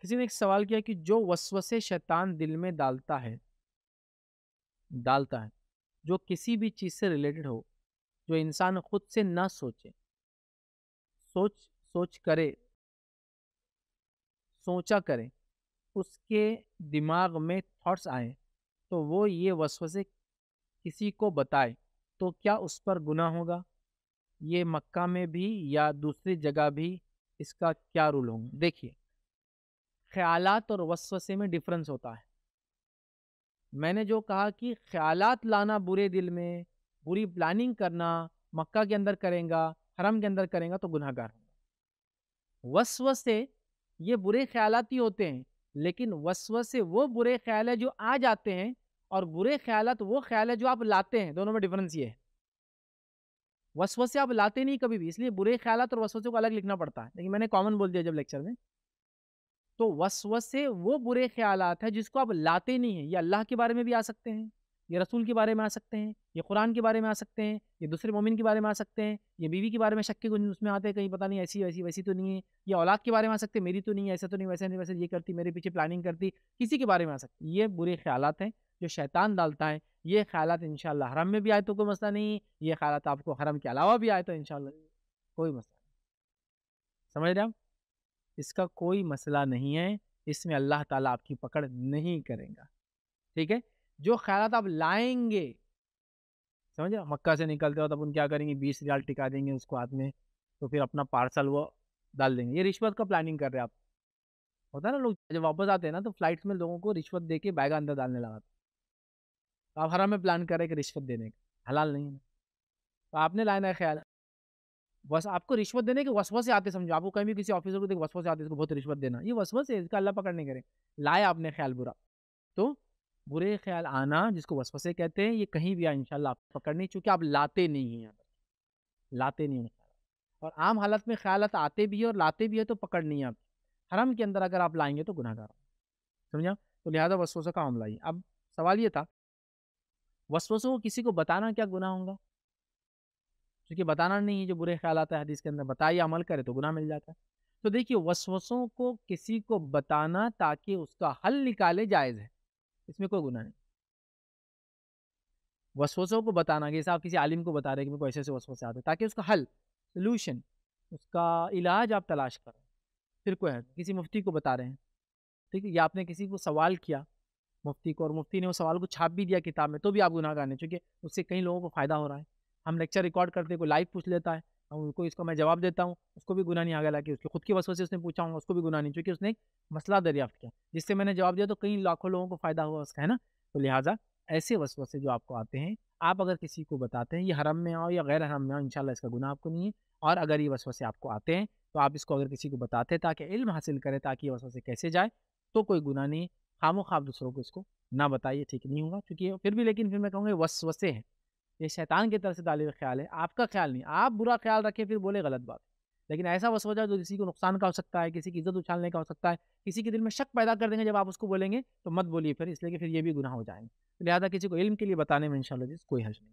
किसी ने एक सवाल किया कि जो वसवसे शैतान दिल में डालता है डालता है जो किसी भी चीज़ से रिलेटेड हो जो इंसान खुद से ना सोचे सोच सोच करे सोचा करे उसके दिमाग में थॉट्स आए तो वो ये वसवसे किसी को बताए तो क्या उस पर गुना होगा ये मक्का में भी या दूसरी जगह भी इसका क्या रूल होगा देखिए ख्यालात और वसवसे में डिफरेंस होता है मैंने जो कहा कि ख्यालात लाना बुरे दिल में बुरी प्लानिंग करना मक्का के अंदर करेगा हरम के अंदर करेगा तो गुनाहगार होगा वसवसे ये बुरे ख्याल ही होते हैं लेकिन वसवसे वो बुरे ख्याल है जो आ जाते हैं और बुरे ख्याल वो ख्याल है जो आप लाते हैं दोनों में डिफरेंस ये है वसवसे आप लाते नहीं कभी भी इसलिए बुरे ख्याल और वसवसे को अलग लिखना पड़ता है लेकिन मैंने कॉमन बोल दिया जब लेक्चर में तो वसवसे वो बुरे ख्याल हैं जिसको आप लाते नहीं हैं ये अल्लाह के बारे में भी आ सकते हैं ये रसूल के बारे में आ सकते हैं ये कुरान के बारे में आ सकते हैं ये दूसरे मोमिन के बारे में आ सकते हैं ये बीवी के बारे में शक के कुछ उसमें आते हैं कहीं पता नहीं ऐसी वैसी वैसी तो नहीं है ये औलाद के बारे में आ सकते मेरी तो नहीं है ऐसा तो नहीं वैसे नहीं वैसे ये करती मेरे पीछे प्लानिंग करती किसी के बारे में आ सकती ये बुरे ख्याल हैं जो शैतान डालता है ये ख्याल इन हरम में भी आए तो कोई मसला नहीं है ये ख्याल आपको हरम के अलावा भी आए तो इन कोई मसला नहीं समझ रहे आप इसका कोई मसला नहीं है इसमें अल्लाह ताला आपकी पकड़ नहीं करेगा ठीक है जो ख्याल आप लाएंगे समझे मक्का से निकलते हो तब उन क्या करेंगे बीस रियाल टिका देंगे उसको हाथ में तो फिर अपना पार्सल वो डाल देंगे ये रिश्वत का प्लानिंग कर रहे हैं आप होता है ना लोग जब वापस आते हैं ना तो फ्लाइट्स में लोगों को रिश्वत दे के बैग अंदर डालने लगा तो आप हरा में प्लान कर रहे हैं कि रिश्वत देने का हलाल नहीं है तो आपने लाना है ख्याल बस आपको रिश्वत देने के से आते समझो आपको कहीं भी किसी ऑफिसर को देखो से आते इसको बहुत रिश्वत देना ये वसवसे है इसका अल्लाह पकड़ नहीं करें लाए आपने ख्याल बुरा तो बुरे ख्याल आना जिसको वसवसे कहते हैं ये कहीं भी आए इनशाला आप नहीं चूँकि आप लाते नहीं हैं लाते नहीं हैं और आम हालत में ख्याल आते भी है और लाते भी है तो पकड़ है आप हरम के अंदर अगर आप लाएंगे तो गुनाहगार समझा तो लिहाजा वसवसों का मामला ही अब सवाल ये था वसवसों को किसी को बताना क्या गुना होगा क्योंकि बताना नहीं है जो बुरे ख्याल आता है हदीस के अंदर बताइए अमल करे तो गुना मिल जाता है तो देखिए वसवसों को किसी को बताना ताकि उसका हल निकाले जायज़ है इसमें कोई गुना नहीं वसवसों को बताना जैसे आप किसी आलिम को बता रहे कि मेरे को ऐसे ऐसे वसवसे आते हैं ताकि उसका हल सोल्यूशन उसका इलाज आप तलाश करें फिर कोई है किसी मुफ्ती को बता रहे हैं ठीक है या आपने किसी को सवाल किया मुफ्ती को और मुफ्ती ने वो सवाल को छाप भी दिया किताब में तो भी आप गुनाह गाने चूँकि उससे कई लोगों को फ़ायदा हो रहा है हम लेक्चर रिकॉर्ड करते कोई लाइव पूछ लेता है उनको इसका मैं जवाब देता हूँ उसको भी गुना नहीं आगे कि उसके खुद की वसवत से उसने पूछा होगा उसको भी गुना नहीं चूँकि उसने एक मसला दरियाफ्त किया जिससे मैंने जवाब दिया तो कई लाखों लोगों को फ़ायदा हुआ उसका है ना तो लिहाजा ऐसे वसवसे जो आपको आते हैं आप अगर किसी को बताते हैं ये हरम में आओ या गैर हरम में आओ इंशाल्लाह इसका गुना आपको नहीं है और अगर ये वसवसे आपको आते हैं तो आप इसको अगर किसी को बताते हैं ताकि इल्म हासिल करें ताकि ये वसवसे कैसे जाए तो कोई गुना नहीं खामो खाब दूसरों को इसको ना बताइए ठीक नहीं होगा क्योंकि फिर भी लेकिन फिर मैं कहूँगा वसवसे हैं ये शैतान की तरफ से दालिब ख्याल है आपका ख्याल नहीं आप बुरा ख्याल रखें फिर बोले गलत बात लेकिन ऐसा वस हो जो किसी को नुकसान का हो सकता है किसी की इज्जत उछालने का हो सकता है किसी के दिल में शक पैदा कर देंगे जब आप उसको बोलेंगे तो मत बोलिए फिर इसलिए कि फिर ये भी गुनाह हो जाएंगे लिहाजा किसी को इल्म के लिए बताने में इंशाल्लाह कोई हर्ज नहीं